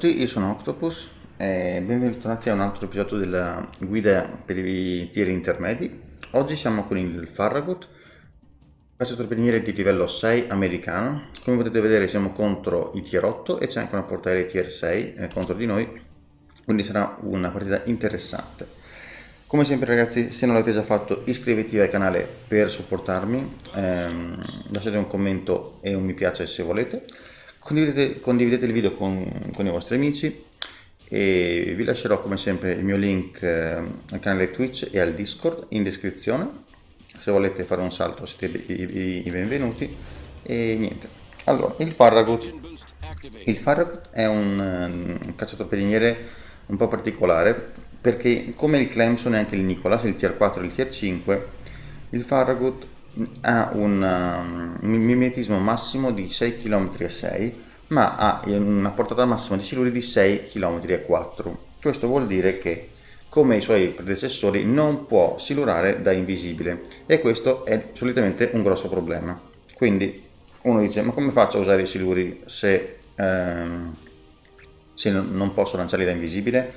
tutti, io sono Octopus e benvenuti a un altro episodio della guida per i tiri intermedi. Oggi siamo con il Farragut, cacciatorpediniere di livello 6 americano. Come potete vedere siamo contro i tier 8 e c'è anche una portaerei tier 6 eh, contro di noi, quindi sarà una partita interessante. Come sempre ragazzi, se non l'avete già fatto iscrivetevi al canale per supportarmi, ehm, lasciate un commento e un mi piace se volete. Condividete, condividete il video con, con, i vostri amici e vi lascerò come sempre il mio link eh, al canale Twitch e al Discord in descrizione. Se volete fare un salto siete i, i benvenuti e niente. Allora, il Farragut. Il Farragut è un, un ehm, cacciatopeliniere un po' particolare perché come il Clemson e anche il Nicolas, il tier 4 e il tier 5, il Farragut ha un um, mimetismo massimo di 6 km a 6 ma ha una portata massima di siluri di 6 km a 4 questo vuol dire che come i suoi predecessori non può silurare da invisibile e questo è solitamente un grosso problema quindi uno dice ma come faccio a usare i siluri se, ehm, se non posso lanciarli da invisibile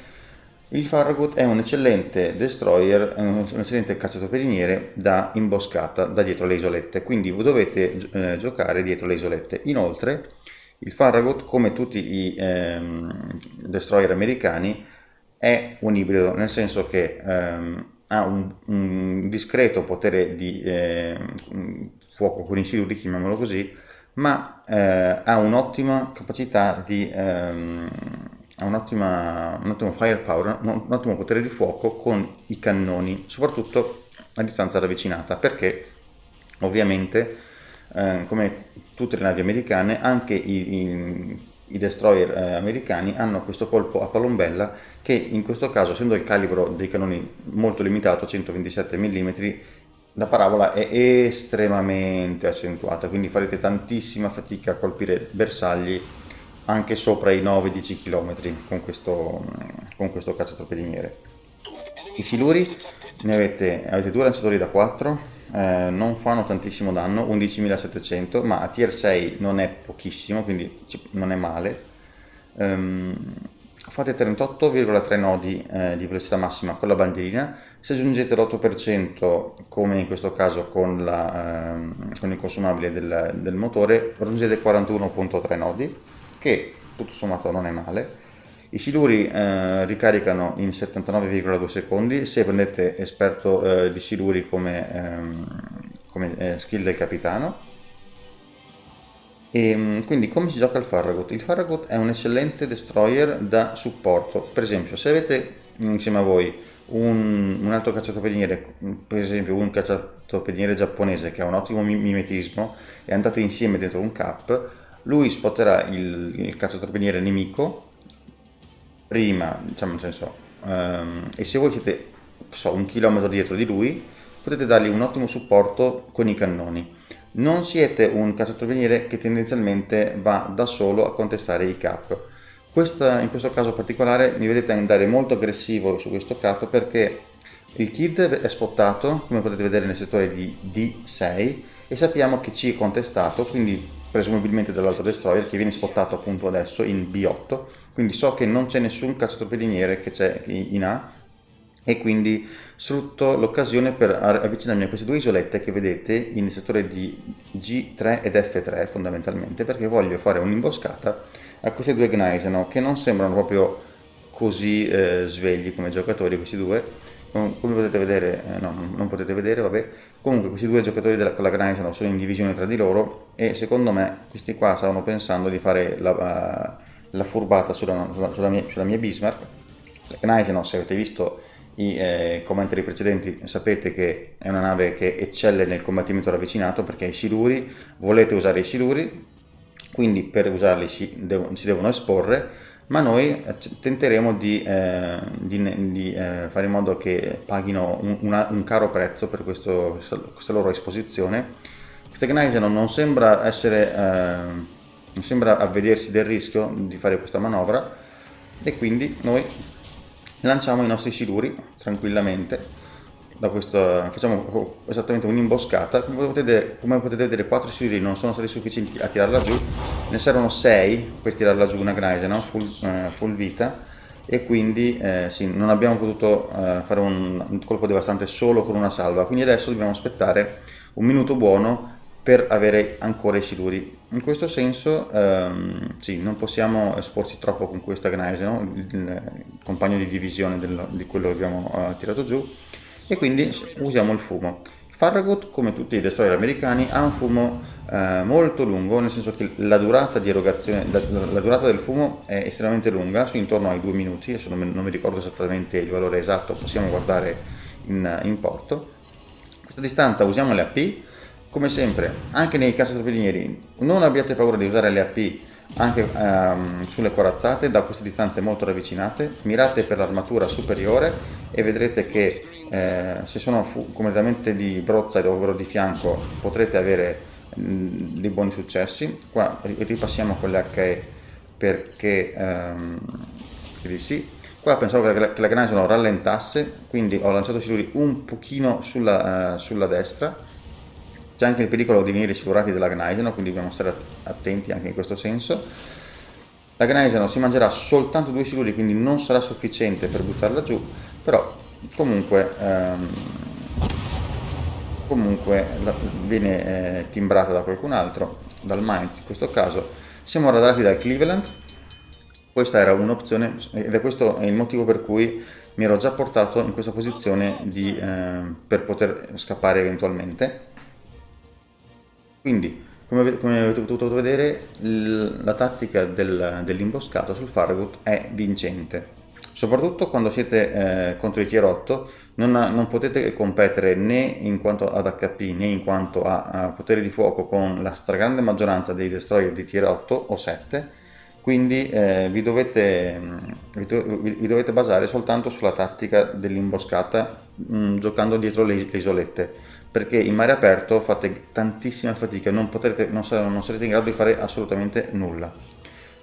il Farragut è un eccellente destroyer, un eccellente cacciatorpediniere da imboscata da dietro le isolette, quindi dovete eh, giocare dietro le isolette. Inoltre il Farragut, come tutti i ehm, destroyer americani, è un ibrido, nel senso che ehm, ha un, un, discreto potere di eh, fuoco con insiduri, chiamiamolo così, ma eh, ha un'ottima capacità di ehm, ha un, un ottimo firepower, un ottimo potere di fuoco con i cannoni, soprattutto a distanza ravvicinata, perché ovviamente eh, come tutte le navi americane anche i, i, i destroyer eh, americani hanno questo colpo a palombella che in questo caso essendo il calibro dei cannoni molto limitato 127 mm la parabola è estremamente accentuata quindi farete tantissima fatica a colpire bersagli anche sopra i 9-10 km con questo, con questo cacciatorpediniere. I siluri ne avete, avete due lanciatori da 4, eh, non fanno tantissimo danno, 11.700, ma a tier 6 non è pochissimo, quindi non è male. Um, fate 38,3 nodi eh, di velocità massima con la bandierina, se aggiungete l'8% come in questo caso con, la, eh, con il consumabile del, del motore, raggiungete 41,3 nodi che tutto sommato non è male. I siluri eh, ricaricano in 79,2 secondi, se prendete esperto eh, di siluri come, ehm, come eh, skill del capitano. E, ehm, quindi come si gioca il Farragut? Il Farragut è un eccellente destroyer da supporto. Per esempio, se avete insieme a voi un, un altro cacciatopediniere, per esempio un cacciatopediniere giapponese che ha un ottimo mimetismo e andate insieme dentro un cap, lui spotterà il, il cacciatorpediniere nemico prima, diciamo nel senso, um, e se voi siete so, un chilometro dietro di lui, potete dargli un ottimo supporto con i cannoni. Non siete un cacciatorpediniere che tendenzialmente va da solo a contestare i cap. Questa, in questo caso particolare mi vedete andare molto aggressivo su questo cap perché il kid è spottato, come potete vedere nel settore di D6, e sappiamo che C è contestato, quindi presumibilmente dall'altro destroyer che viene spottato appunto adesso in B8 quindi so che non c'è nessun cacciatorpediniere che c'è in A e quindi sfrutto l'occasione per avvicinarmi a queste due isolette che vedete in settore di G3 ed F3 fondamentalmente perché voglio fare un'imboscata a queste due Gneisen che non sembrano proprio così eh, svegli come giocatori questi due come potete vedere, eh, no, non potete vedere, vabbè, comunque questi due giocatori della Calagrani sono solo in divisione tra di loro e secondo me questi qua stavano pensando di fare la, eh, la furbata sulla, sulla, sulla, mia, sulla, mia, Bismarck. La Gneisen, se avete visto i eh, commentari precedenti, sapete che è una nave che eccelle nel combattimento ravvicinato perché ha i siluri, volete usare i siluri, quindi per usarli si, dev si devono esporre, ma noi eh, tenteremo di, eh, di, di eh, fare in modo che paghino un, una, un caro prezzo per questo, questa loro esposizione. Stegnizeno non sembra essere, ehm, non sembra avvedersi del rischio di fare questa manovra e quindi noi lanciamo i nostri siluri tranquillamente questa, facciamo esattamente un'imboscata, come potete, come potete vedere 4 sfiri non sono stati sufficienti a tirarla giù, ne servono 6 per tirarla giù una Graise, no? full, eh, full, vita, e quindi eh, sì, non abbiamo potuto eh, fare un, un, colpo devastante solo con una salva, quindi adesso dobbiamo aspettare un minuto buono per avere ancora i siluri. In questo senso ehm, sì, non possiamo esporci troppo con questa Gnaise, no? il, il, il, compagno di divisione del, di quello che abbiamo eh, tirato giù, e quindi usiamo il fumo. Farragut, come tutti i destroyer americani, ha un fumo eh, molto lungo, nel senso che la durata, la, la durata del fumo è estremamente lunga, intorno ai due minuti, adesso non, non mi ricordo esattamente il valore esatto, possiamo guardare in, in porto. Questa distanza usiamo le AP, come sempre, anche nei cacciatorpedinieri, non abbiate paura di usare le AP anche ehm, sulle corazzate da queste distanze molto ravvicinate, mirate per l'armatura superiore e vedrete che eh, se sono completamente di brozza ovvero di fianco potrete avere mh, dei buoni successi qua ripassiamo con le HE perché ehm, di sì qua pensavo che la, che la granaglia non rallentasse quindi ho lanciato siluri un pochino sulla, uh, sulla destra c'è anche il pericolo di venire silurati della Gnaiseno quindi dobbiamo stare attenti anche in questo senso la Gnaiseno si mangerà soltanto due siluri quindi non sarà sufficiente per buttarla giù però comunque, ehm, comunque la, viene eh, timbrata da qualcun altro, dal Mainz in questo caso. Siamo radati dal Cleveland, questa era un'opzione ed è questo il motivo per cui mi ero già portato in questa posizione di, eh, per poter scappare eventualmente. Quindi, come, come avete potuto vedere, la tattica del, dell'imboscata sul Farragut è vincente. Soprattutto quando siete eh, contro i tier 8 non, non, potete competere né in quanto ad HP né in quanto a, a potere di fuoco con la stragrande maggioranza dei destroyer di tier 8 o 7 quindi eh, vi, dovete, mm, vi, vi, dovete, basare soltanto sulla tattica dell'imboscata mm, giocando dietro le, le, isolette perché in mare aperto fate tantissima fatica non, potrete, non, sarete, non sarete in grado di fare assolutamente nulla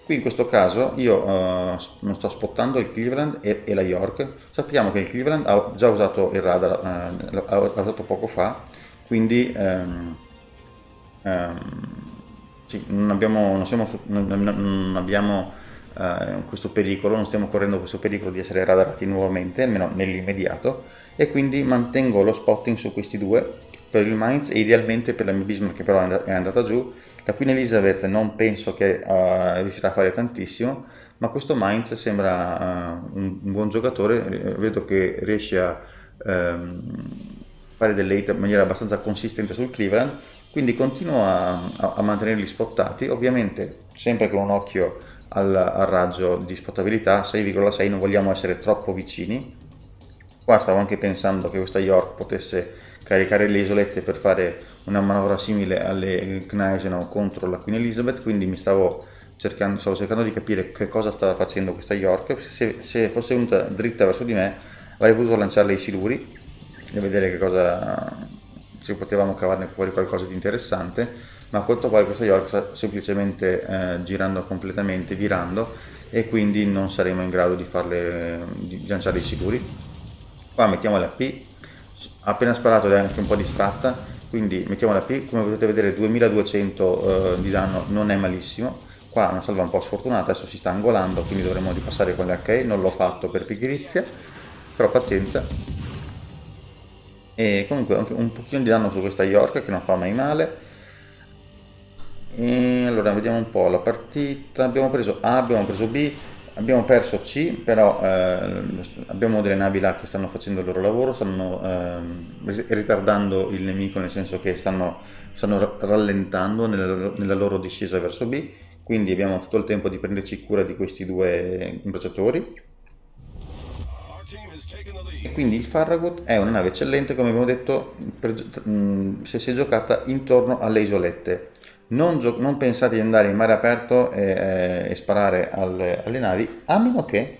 Qui in questo caso io uh, non sto spottando il Cleveland e, e, la York, sappiamo che il Cleveland ha già usato il radar, uh, eh, l'ha usato poco fa, quindi um, um, sì, non abbiamo, non siamo, non, non abbiamo uh, questo pericolo, non stiamo correndo questo pericolo di essere radarati nuovamente, almeno nell'immediato, e quindi mantengo lo spotting su questi due per il Mainz e idealmente per la mia che però è andata giù. La Queen Elizabeth non penso che uh, riuscirà a fare tantissimo, ma questo Mainz sembra uh, un, un, buon giocatore, vedo che riesce a um, fare delle hit in maniera abbastanza consistente sul Cleveland, quindi continuo a, a, a mantenerli spottati, ovviamente sempre con un occhio al, al raggio di spottabilità, 6,6 non vogliamo essere troppo vicini, qua stavo anche pensando che questa York potesse caricare le isolette per fare una manovra simile alle Gneisenau contro la Queen Elizabeth, quindi mi stavo cercando, stavo cercando di capire che cosa stava facendo questa York, se, se fosse venuta dritta verso di me avrei potuto lanciarle i siluri e vedere che cosa, se potevamo cavarne fuori qualcosa di interessante, ma a quanto pare questa York sta semplicemente eh, girando completamente, virando, e quindi non saremo in grado di, farle, di lanciare i siluri. Qua mettiamo la P ha appena sparato ed è anche un po' distratta, quindi mettiamo la P, come potete vedere 2200 eh, di danno non è malissimo, qua è una salva un po' sfortunata, adesso si sta angolando, quindi dovremmo ripassare con le l'HE, non l'ho fatto per pigrizia, però pazienza. E comunque anche un pochino di danno su questa York che non fa mai male. E allora vediamo un po' la partita, abbiamo preso A, abbiamo preso B, Abbiamo perso C, però eh, abbiamo delle navi là che stanno facendo il loro lavoro, stanno eh, ritardando il nemico nel senso che stanno, stanno rallentando nella, nella, loro discesa verso B, quindi abbiamo tutto il tempo di prenderci cura di questi due imbracciatori. E quindi il Farragut è una nave eccellente, come abbiamo detto, per, mh, se si è giocata intorno alle isolette non, non, pensate di andare in mare aperto e, e sparare alle, alle, navi, a meno che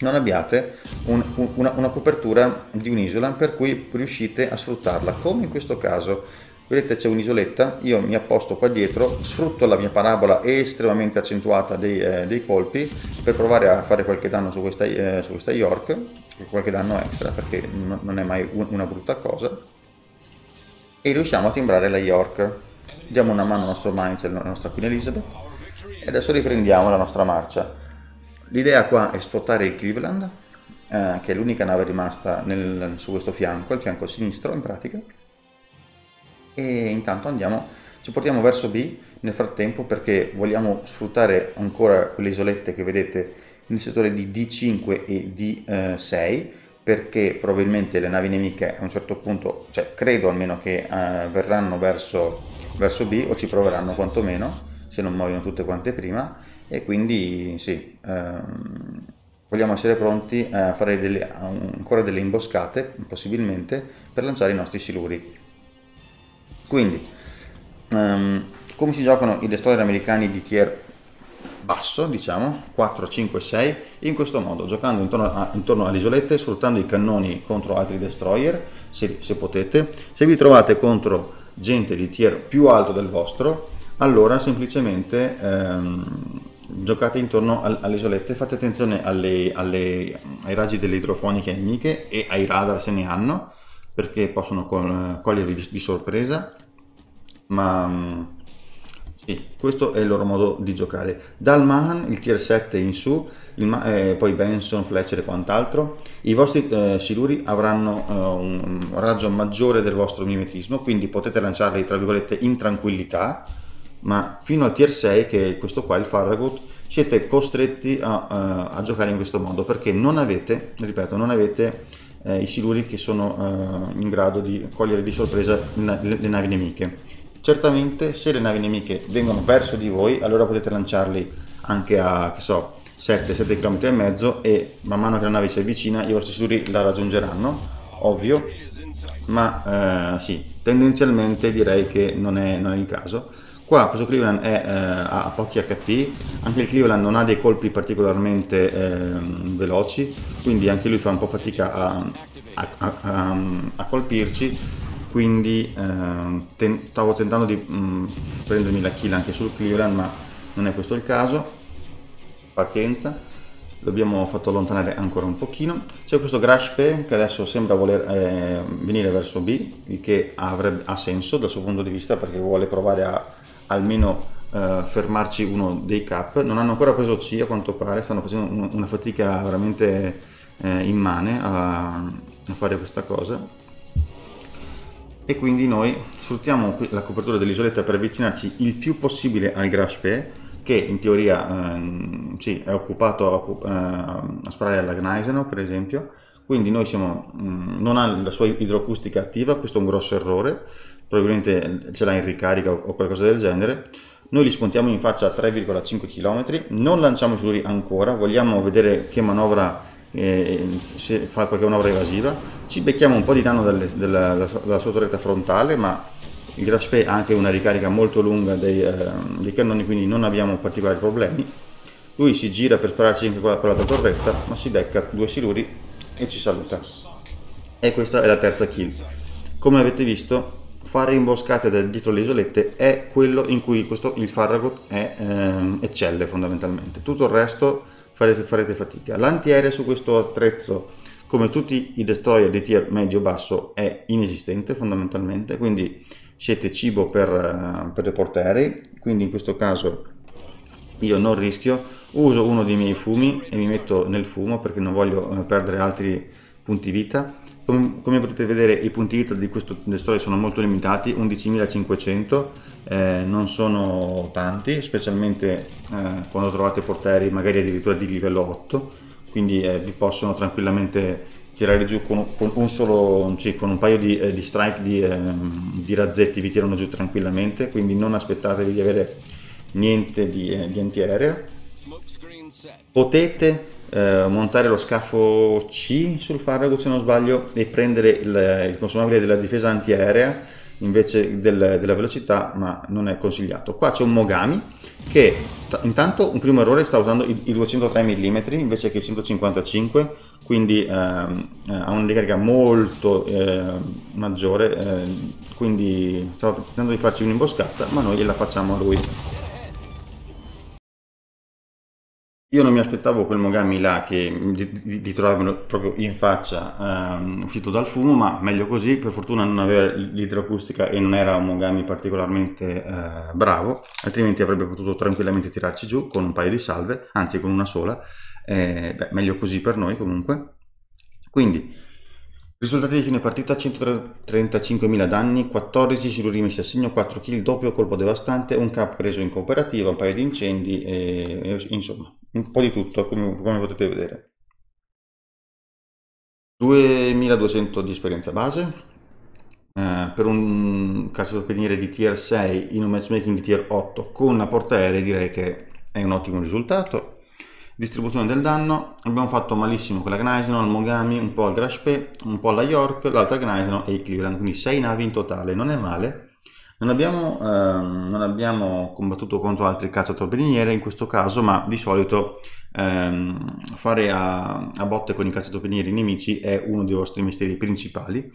non abbiate un, un, una, una copertura di un'isola per cui riuscite a sfruttarla, come in questo caso vedete c'è un'isoletta, io mi apposto qua dietro, sfrutto la mia parabola estremamente accentuata dei, eh, dei colpi per provare a fare qualche danno su questa, eh, su questa York, qualche danno extra perché non è mai una brutta cosa, e riusciamo a timbrare la York diamo una mano al nostro mindset, e alla nostra Queen Elizabeth e adesso riprendiamo la nostra marcia. L'idea qua è sfruttare il Cleveland, eh, che è l'unica nave rimasta nel, su questo fianco, il fianco sinistro in pratica, e intanto andiamo, ci portiamo verso B nel frattempo perché vogliamo sfruttare ancora quelle isolette che vedete nel settore di D5 e D6 perché probabilmente le navi nemiche a un certo punto, cioè credo almeno che eh, verranno verso verso B o ci proveranno quantomeno, se non muoiono tutte quante prima, e quindi sì, ehm, vogliamo essere pronti a fare delle, ancora delle imboscate, possibilmente, per lanciare i nostri siluri. Quindi, ehm, come si giocano i destroyer americani di tier basso, diciamo, 4, 5, 6, in questo modo, giocando intorno, a, intorno alle isolette, sfruttando i cannoni contro altri destroyer, se, se potete. Se vi trovate contro gente di tier più alto del vostro, allora semplicemente ehm, giocate intorno al, alle isolette, fate attenzione alle, alle, ai raggi delle idrofoniche amiche e ai radar se ne hanno, perché possono col, cogliervi di sorpresa, ma mm, sì, questo è il loro modo di giocare. Dal Mahan, il tier 7 in su, eh, poi Benson, Fletcher e quant'altro, i vostri eh, Siluri avranno eh, un raggio maggiore del vostro mimetismo, quindi potete lanciarli, tra virgolette, in tranquillità, ma fino al tier 6, che è questo qua, il Farragut, siete costretti a, a, eh, a giocare in questo modo, perché non avete, ripeto, non avete eh, i Siluri che sono eh, in grado di cogliere di sorpresa le navi nemiche Certamente se le navi nemiche vengono verso di voi, allora potete lanciarli anche a, che so, 7-7 km e mezzo e man mano che la nave si avvicina i vostri suduri la raggiungeranno, ovvio, ma eh, sì, tendenzialmente direi che non è, non è il caso. Qua questo Cleveland è, eh, ha pochi HP, anche il Cleveland non ha dei colpi particolarmente eh, veloci, quindi anche lui fa un po' fatica a, a, a, a colpirci, quindi eh, ten stavo tentando di mh, mm, prendermi la kill anche sul Cleveland ma non è questo il caso pazienza l'abbiamo fatto allontanare ancora un pochino c'è questo Grashpe che adesso sembra voler eh, venire verso B il che avrebbe, ha senso dal suo punto di vista perché vuole provare a almeno eh, fermarci uno dei cap non hanno ancora preso C a quanto pare stanno facendo un una fatica veramente eh, immane a, a fare questa cosa e quindi noi sfruttiamo la copertura dell'isoletta per avvicinarci il più possibile al Graspé che in teoria ehm, sì, è occupato a, ehm, a sparare alla per esempio quindi noi siamo, mm, non ha la sua idroacustica attiva, questo è un grosso errore probabilmente ce l'ha in ricarica o, qualcosa del genere noi li spuntiamo in faccia a 3,5 km non lanciamo i fluri ancora vogliamo vedere che manovra se fa qualche manovra evasiva, ci becchiamo un po' di danno dalle, della, della, della sua torretta frontale, ma il Graspe ha anche una ricarica molto lunga dei, eh, dei, cannoni, quindi non abbiamo particolari problemi. Lui si gira per spararci anche con l'altra torretta, ma si becca due siluri e ci saluta. E questa è la terza kill. Come avete visto, fare imboscate dietro le isolette è quello in cui questo, il Farragut è, eh, eccelle fondamentalmente. Tutto il resto farete, farete fatica. L'antiaerea su questo attrezzo, come tutti i destroyer di tier medio-basso, è inesistente fondamentalmente, quindi siete cibo per, eh, per le portaerei, quindi in questo caso io non rischio, uso uno dei miei fumi e mi metto nel fumo perché non voglio eh, perdere altri punti vita Com come potete vedere i punti vita di questo testore sono molto limitati, 11.500, eh, non sono tanti, specialmente eh, quando trovate portieri magari addirittura di livello 8, quindi eh, vi possono tranquillamente tirare giù con, con, un, solo, sì, con un paio di, eh, di strike di, ehm, di, razzetti, vi tirano giù tranquillamente, quindi non aspettatevi di avere niente di, eh, di antiaereo. Potete eh, montare lo scafo C sul Farragut se non sbaglio e prendere il, il consumabile della difesa antiaerea invece del, della velocità ma non è consigliato qua c'è un Mogami che intanto un primo errore sta usando i, i 203 mm invece che i 155 quindi ehm, eh, ha una ricarica molto eh, maggiore eh, quindi stava tentando di farci un'imboscata ma noi gliela facciamo a lui Io non mi aspettavo quel Mogami là che, di, di, di trovarmelo proprio in faccia, ehm, uscito dal fumo, ma meglio così, per fortuna non aveva l'idroacustica e non era un Mogami particolarmente eh, bravo, altrimenti avrebbe potuto tranquillamente tirarci giù con un paio di salve, anzi con una sola, eh, beh, meglio così per noi comunque. Quindi, risultati di fine partita, 135.000 danni, 14 siluri messi a segno, 4 kill, doppio colpo devastante, un cap preso in cooperativa, un paio di incendi, e, e insomma un po' di tutto, come, come potete vedere. 2200 di esperienza base, eh, per un carcere di tier 6 in un matchmaking di tier 8 con una portaerei direi che è un ottimo risultato. Distribuzione del danno, abbiamo fatto malissimo con la Gnaisano, il Mogami, un po' al Grashpe, un po' alla York, l'altra Gnaisano e il Cleveland, quindi 6 navi in totale, non è male non abbiamo, ehm, non abbiamo combattuto contro altri cacciatorpediniere in questo caso, ma di solito ehm, fare a, a, botte con i cacciatorpedinieri nemici è uno dei vostri misteri principali.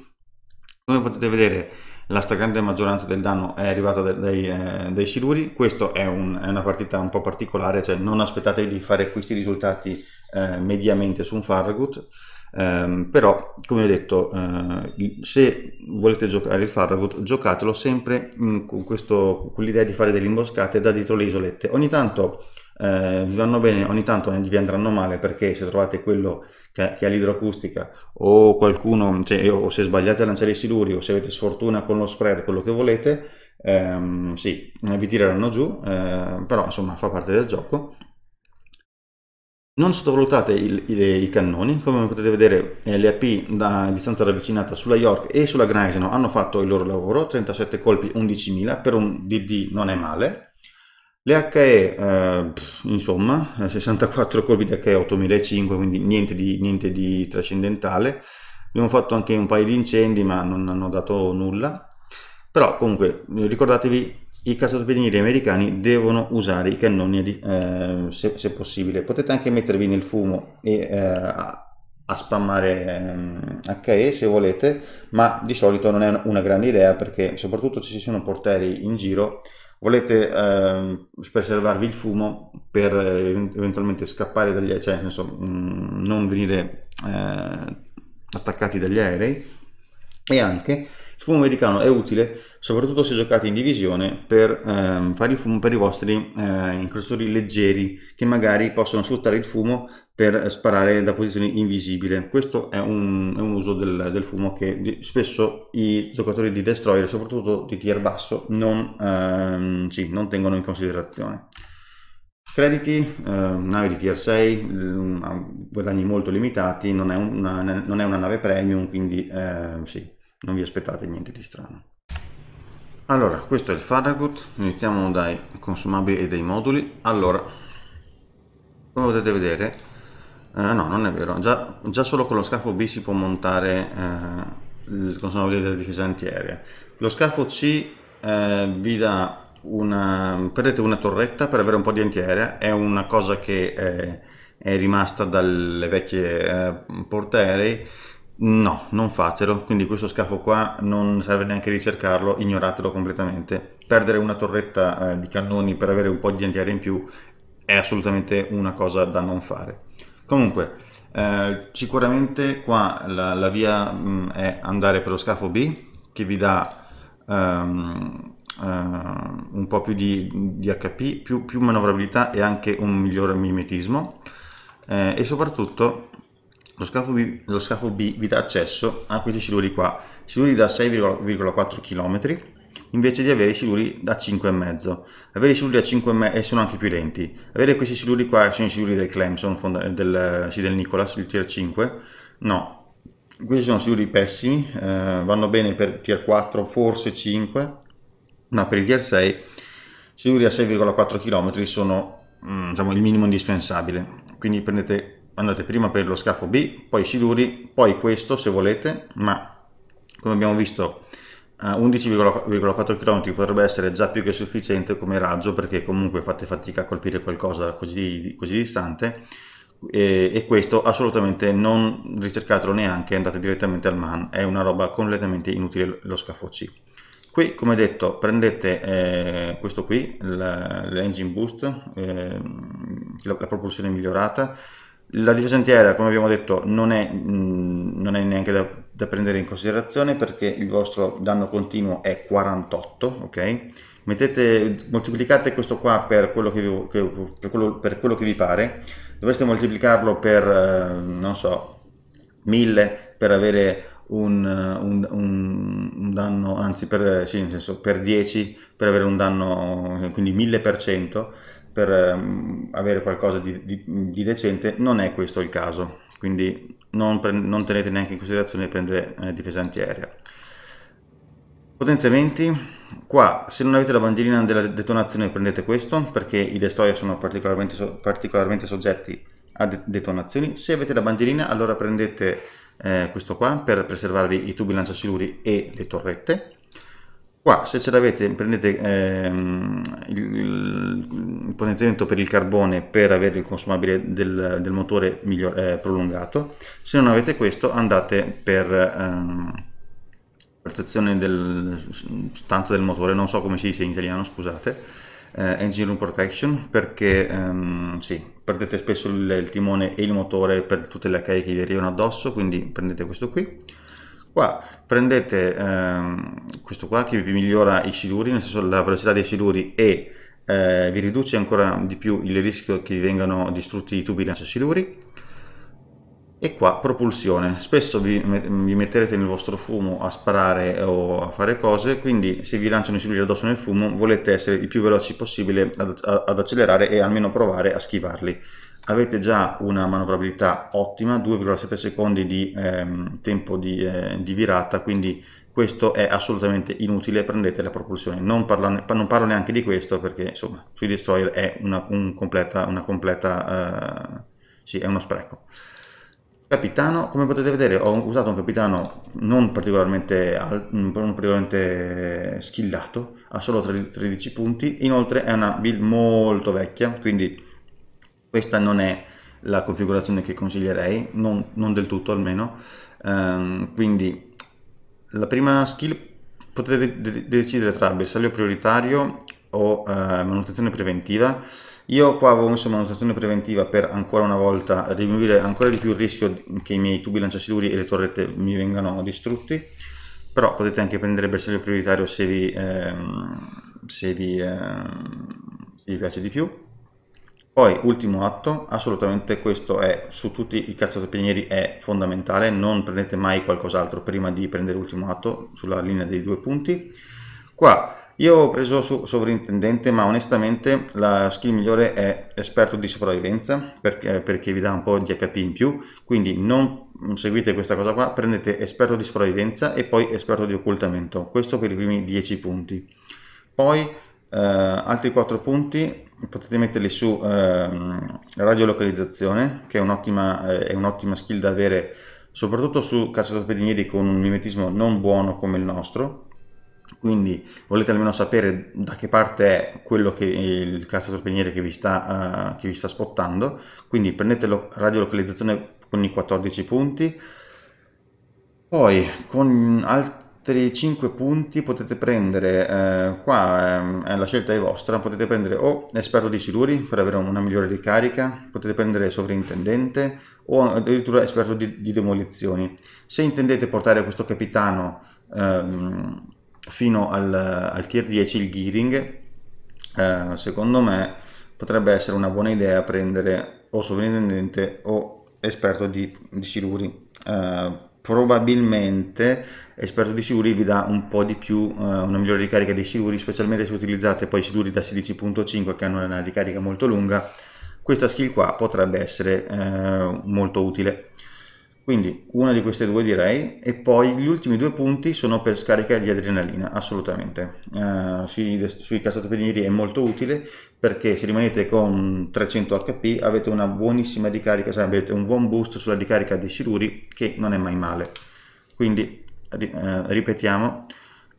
Come potete vedere, la stragrande maggioranza del danno è arrivata dai, dai, eh, dai siluri. Questa è, un, è, una partita un po' particolare, cioè non aspettate di fare questi risultati eh, mediamente su un Farragut Um, però, come ho detto, uh, se volete giocare il Farragut, giocatelo sempre in, con, questo, con l'idea di fare delle imboscate da dietro le isolette. Ogni tanto uh, vi vanno bene, ogni tanto vi andranno male perché se trovate quello che, che ha l'idroacustica o qualcuno, cioè, o se sbagliate a lanciare i siluri o se avete sfortuna con lo spread, quello che volete, um, sì, vi tireranno giù, uh, però insomma fa parte del gioco. Non sottovalutate il, il, i cannoni, come potete vedere eh, le AP da distanza ravvicinata sulla York e sulla Gneisenau hanno fatto il loro lavoro, 37 colpi 11.000, per un DD non è male. Le HE, eh, insomma, 64 eh, colpi di HE 8.005, quindi niente di, niente di trascendentale. Abbiamo fatto anche un paio di incendi ma non hanno dato nulla però comunque ricordatevi i calciatorpedinieri americani devono usare i cannoni eh, se, se, possibile potete anche mettervi nel fumo e eh, a, a spammare eh, HE se volete ma di solito non è una grande idea perché soprattutto se ci sono porteri in giro volete eh, preservarvi il fumo per eh, eventualmente scappare dagli aerei, cioè nel senso mh, mm, non venire eh, attaccati dagli aerei e anche il fumo americano è utile soprattutto se giocate in divisione per, ehm, fare il fumo per i vostri eh, incrociatori leggeri che magari possono sfruttare il fumo per sparare da posizione invisibile. Questo è un, è un uso del, del, fumo che spesso i giocatori di Destroyer, soprattutto di tier basso, non, ehm, sì, non tengono in considerazione. Crediti, eh, nave di tier 6, mm, ha guadagni molto limitati, non è una, non è una nave premium, quindi eh, sì, non vi aspettate niente di strano. Allora, questo è il Farragut, iniziamo dai consumabili e dai moduli. Allora, come potete vedere, eh, no, non è vero, già, già, solo con lo scafo B si può montare eh, il consumabile della difesa antiaerea. Lo scafo C eh, vi dà una, perdete una torretta per avere un po' di antiaerea, è una cosa che eh, è rimasta dalle vecchie eh, portaerei No, non fatelo, quindi questo scafo qua non serve neanche ricercarlo, ignoratelo completamente. Perdere una torretta eh, di cannoni per avere un po' di antiaria in più è assolutamente una cosa da non fare. Comunque, eh, sicuramente qua la, la via mh, mm, è andare per lo scafo B, che vi dà um, uh, un po' più di, di HP, più, più, manovrabilità e anche un miglior mimetismo, eh, e soprattutto lo scafo, B, lo scafo B vi dà accesso a questi siluri qua, siluri da 6,4 km invece di avere i siluri da 5,5. Avere i siluri da 5,5 e eh, sono anche più lenti. Avere questi siluri qua, sono i siluri del Clemson, del, eh, sì, del Nicolas, il tier 5, no. Questi sono siluri pessimi, eh, vanno bene per tier 4, forse 5, ma per il tier 6 siluri a 6,4 km sono mm, diciamo, il minimo indispensabile. Quindi prendete andate prima per lo scafo B, poi siluri, poi questo se volete, ma come abbiamo visto a 11,4 km potrebbe essere già più che sufficiente come raggio perché comunque fate fatica a colpire qualcosa così, così distante e, e, questo assolutamente non ricercatelo neanche, andate direttamente al MAN, è una roba completamente inutile lo scafo C. Qui come detto prendete eh, questo qui, l'engine boost, eh, la, la propulsione migliorata, la difesa antiaerea, come abbiamo detto, non è, mh, mm, non è neanche da, da, prendere in considerazione perché il vostro danno continuo è 48, ok? Mettete, moltiplicate questo qua per quello che vi, che, per quello, per quello che vi pare, dovreste moltiplicarlo per, eh, non so, 1000 per avere un, un, un, un danno, anzi per, sì, senso, per 10 per avere un danno, quindi 1000% per um, avere qualcosa di, di, di, decente, non è questo il caso, quindi non, non tenete neanche in considerazione di prendere eh, difesa antiaerea. Potenziamenti, qua se non avete la bandierina della detonazione prendete questo perché i destroyer sono particolarmente, so particolarmente soggetti a de detonazioni, se avete la bandierina allora prendete eh, questo qua per preservarvi i tubi lanciasiluri e le torrette, Qua se ce l'avete prendete ehm, il, il, potenziamento per il carbone per avere il consumabile del, del motore miglior, eh, prolungato, se non avete questo andate per ehm, protezione del stanza del motore, non so come si dice in italiano, scusate, eh, engine room protection perché ehm, sì, perdete spesso il, il timone e il motore per tutte le cariche che vi arrivano addosso, quindi prendete questo qui Qua prendete ehm, questo qua che vi migliora i siluri, nel senso la velocità dei siluri e eh, vi riduce ancora di più il rischio che vi vengano distrutti i tubi siluri e qua propulsione spesso vi, vi, metterete nel vostro fumo a sparare o a fare cose quindi se vi lanciano i siluri addosso nel fumo volete essere il più veloci possibile ad, ad accelerare e almeno provare a schivarli avete già una manovrabilità ottima, 2,7 secondi di ehm, tempo di, eh, di, virata, quindi questo è assolutamente inutile, prendete la propulsione. Non parlo, non parlo neanche di questo perché insomma sui destroyer è una, un completa, una completa eh, sì, è uno spreco. Capitano, come potete vedere ho usato un capitano non particolarmente, non particolarmente skillato, ha solo 13 punti, inoltre è una build molto vecchia, quindi questa non è la configurazione che consiglierei, non, non del tutto almeno. Um, quindi la prima skill potete de de decidere tra bersaglio prioritario o uh, manutenzione preventiva. Io qua avevo messo manutenzione preventiva per ancora una volta diminuire ancora di più il rischio che i miei tubi lanciasiduri e le torrette mi vengano distrutti, però potete anche prendere bersaglio prioritario se vi, ehm, se vi, ehm, se vi piace di più. Poi, ultimo atto, assolutamente questo è, su tutti i cacciatorpinieri è fondamentale, non prendete mai qualcos'altro prima di prendere l'ultimo atto sulla linea dei due punti. Qua, io ho preso su sovrintendente, ma onestamente la skill migliore è esperto di sopravvivenza, perché, perché vi dà un po' di HP in più, quindi non seguite questa cosa qua, prendete esperto di sopravvivenza e poi esperto di occultamento, questo per i primi 10 punti. Poi Uh, altri 4 punti potete metterli su uh, radiolocalizzazione che è un'ottima, uh, eh, un skill da avere soprattutto su cacciatorpedinieri con un mimetismo non buono come il nostro quindi volete almeno sapere da che parte è quello che il cacciatorpediniere che, vi sta, eh, che vi sta spottando quindi prendete radiolocalizzazione con i 14 punti poi con altri altri 5 punti potete prendere, eh, qua eh, la scelta è vostra, potete prendere o esperto di siluri per avere una migliore ricarica, potete prendere sovrintendente o addirittura esperto di, di demolizioni. Se intendete portare questo capitano ehm, fino al, al, tier 10 il gearing, eh, secondo me potrebbe essere una buona idea prendere o sovrintendente o esperto di, di siluri eh, probabilmente esperto di Sicuri vi dà un po' di più, eh, una migliore ricarica dei Sicuri, specialmente se utilizzate poi Sicuri da 16.5 che hanno una ricarica molto lunga, questa skill qua potrebbe essere eh, molto utile. Quindi una di queste due direi e poi gli ultimi due punti sono per scarica di adrenalina, assolutamente. Uh, sui, sui cazzatopinieri è molto utile perché se rimanete con 300 HP avete una buonissima ricarica, cioè avete un buon boost sulla ricarica dei siluri che non è mai male. Quindi uh, ripetiamo,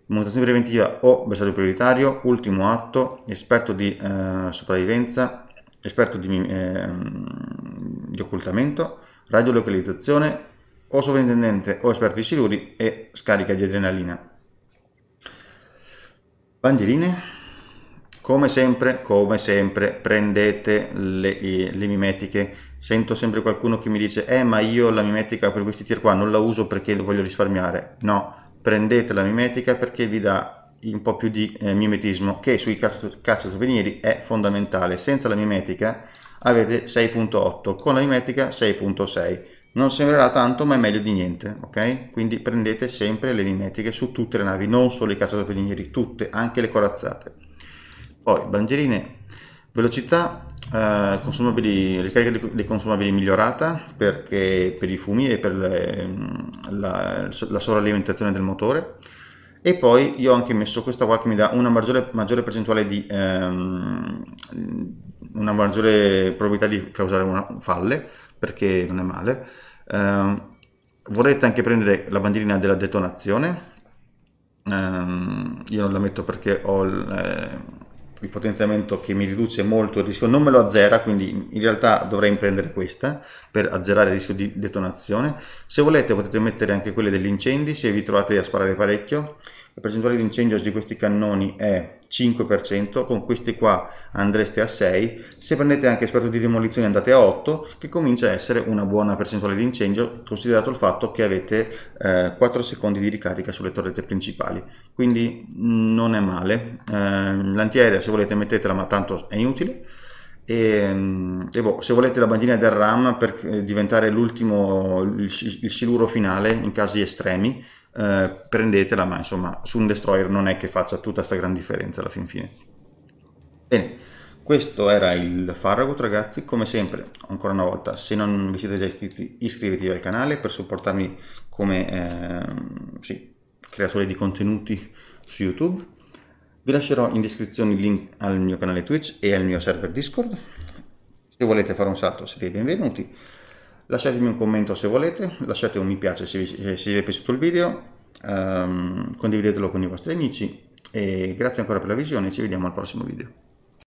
mutazione preventiva o bersaglio prioritario, ultimo atto, esperto di uh, sopravvivenza, esperto di, di occultamento radiolocalizzazione o sovrintendente o esperti siluri e scarica di adrenalina. Bandierine. Come sempre, come sempre, prendete le, le mimetiche. Sento sempre qualcuno che mi dice, eh ma io la mimetica per questi tir qua non la uso perché voglio risparmiare. No, prendete la mimetica perché vi dà un po' più di eh, mimetismo che sui cazzo cacciatorpinieri è fondamentale. Senza la mimetica avete 6.8 con la mimetica 6.6 non sembrerà tanto ma è meglio di niente ok quindi prendete sempre le mimetiche su tutte le navi non solo i cacciatorpedinieri tutte anche le corazzate poi bandierine velocità eh, consumabili, ricarica dei consumabili migliorata perché per i fumi e per le, mm, la, la sovralimentazione del motore e poi io ho anche messo questa qua che mi dà una maggiore, maggiore percentuale di, ehm, una maggiore probabilità di causare una falle, perché non è male. Eh, vorrete anche prendere la bandierina della detonazione, eh, io non la metto perché ho il, eh, il potenziamento che mi riduce molto il rischio, non me lo azzera, quindi in realtà dovrei prendere questa per azzerare il rischio di detonazione. Se volete potete mettere anche quelle degli incendi, se vi trovate a sparare parecchio. La percentuale di incendio di questi cannoni è 5%, con questi qua andreste a 6, se prendete anche esperto di demolizione andate a 8, che comincia a essere una buona percentuale di incendio, considerato il fatto che avete eh, 4 secondi di ricarica sulle torrette principali, quindi mm, non è male, eh, l'antiaerea se volete mettetela ma tanto è inutile, e, ehm, e boh, se volete la bandina del RAM per eh, diventare l'ultimo, il, il siluro finale in casi estremi, eh, prendetela, ma insomma su un destroyer non è che faccia tutta questa gran differenza alla fin fine. Bene, questo era il Farragut ragazzi, come sempre, ancora una volta, se non vi siete già iscritti iscrivetevi al canale per supportarmi come eh, sì, creatore di contenuti su YouTube. Vi lascerò in descrizione il link al mio canale Twitch e al mio server Discord. Se volete fare un salto siete benvenuti lasciatemi un commento se volete, lasciate un mi piace se vi, se vi è piaciuto il video, um, condividetelo con i vostri amici e grazie ancora per la visione, ci vediamo al prossimo video.